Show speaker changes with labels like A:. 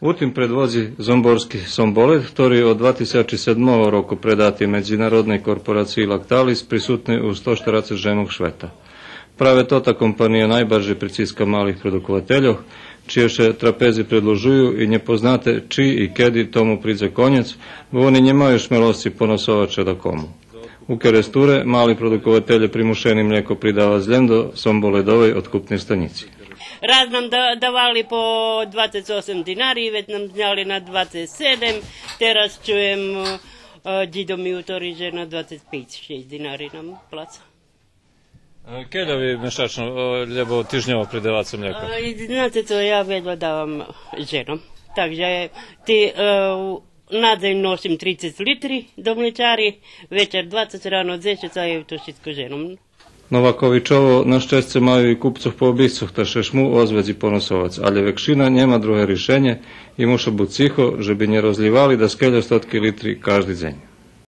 A: U tim predvozi zomborski sombolet, ktorý od 2007 roku predati Međunarodnoj korporaciji Lactalis prisutni u 140 ženog šveta. Prave tota kompanija najbarže priciska malih produkovateljov, čije se trapezi predložuju i nje poznate či i kedi tomu pridze konjec, bo oni nemaju šmelosti ponosovače da komu. U keresture mali produkovatelje primušeni mlijeko pridava zljem do somboledovej stanici.
B: Raz nam davali po 28 dinari, već nam znali na 27, teraz čujem uh, džido mi na 25-6 dinari nam placa.
C: Kada vi mešačno, ljebo tižnjevo pridevacu mlijeko?
B: Znate to, ja vedva davam ženom. Takže ti uh, nosim 30 litri do mlječari, večer 20, rano 10, a je to šitko ženom.
A: Novakovičovo na szczęście maju i kupców po ta już mu ozvezi i ali vekšina njema druge rješenje i rješenje i ciho že bi nje rozljivali da skelje stotki litri každi zemlje